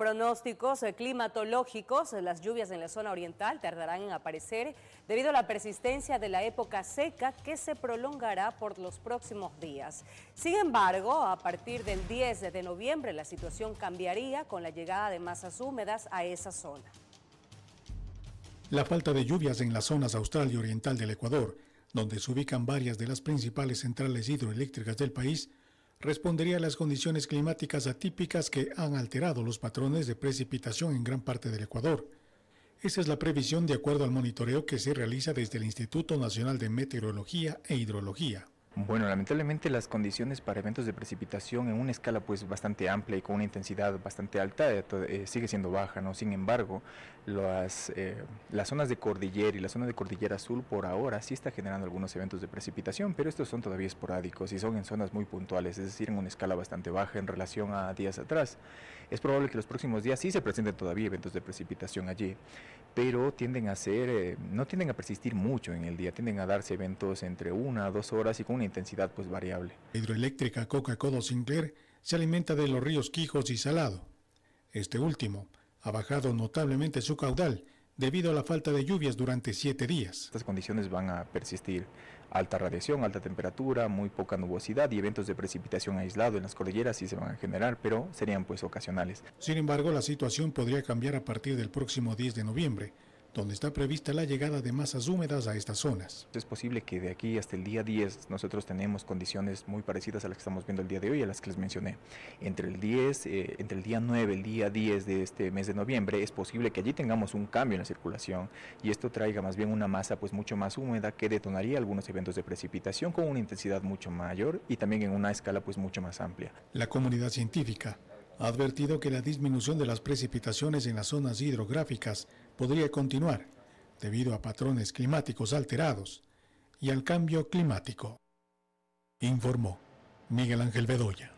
Pronósticos climatológicos, las lluvias en la zona oriental tardarán en aparecer debido a la persistencia de la época seca que se prolongará por los próximos días. Sin embargo, a partir del 10 de noviembre la situación cambiaría con la llegada de masas húmedas a esa zona. La falta de lluvias en las zonas austral y oriental del Ecuador, donde se ubican varias de las principales centrales hidroeléctricas del país, respondería a las condiciones climáticas atípicas que han alterado los patrones de precipitación en gran parte del Ecuador. Esa es la previsión de acuerdo al monitoreo que se realiza desde el Instituto Nacional de Meteorología e Hidrología. Bueno, lamentablemente las condiciones para eventos de precipitación en una escala pues bastante amplia y con una intensidad bastante alta eh, eh, sigue siendo baja, ¿no? Sin embargo, las, eh, las zonas de cordillera y la zona de cordillera azul por ahora sí está generando algunos eventos de precipitación, pero estos son todavía esporádicos y son en zonas muy puntuales, es decir, en una escala bastante baja en relación a días atrás. Es probable que los próximos días sí se presenten todavía eventos de precipitación allí, pero tienden a ser, no tienden a persistir mucho en el día, tienden a darse eventos entre una a dos horas y con una intensidad pues variable. Hidroeléctrica coca codo Sinclair se alimenta de los ríos Quijos y Salado. Este último ha bajado notablemente su caudal debido a la falta de lluvias durante siete días. Estas condiciones van a persistir. Alta radiación, alta temperatura, muy poca nubosidad y eventos de precipitación aislado en las cordilleras sí se van a generar, pero serían pues ocasionales. Sin embargo, la situación podría cambiar a partir del próximo 10 de noviembre, donde está prevista la llegada de masas húmedas a estas zonas. Es posible que de aquí hasta el día 10 nosotros tenemos condiciones muy parecidas a las que estamos viendo el día de hoy, a las que les mencioné. Entre el 10, eh, entre el día 9, y el día 10 de este mes de noviembre, es posible que allí tengamos un cambio en la circulación y esto traiga más bien una masa pues mucho más húmeda que detonaría algunos eventos de precipitación con una intensidad mucho mayor y también en una escala pues mucho más amplia. La comunidad científica ha advertido que la disminución de las precipitaciones en las zonas hidrográficas podría continuar debido a patrones climáticos alterados y al cambio climático. Informó Miguel Ángel Bedoya.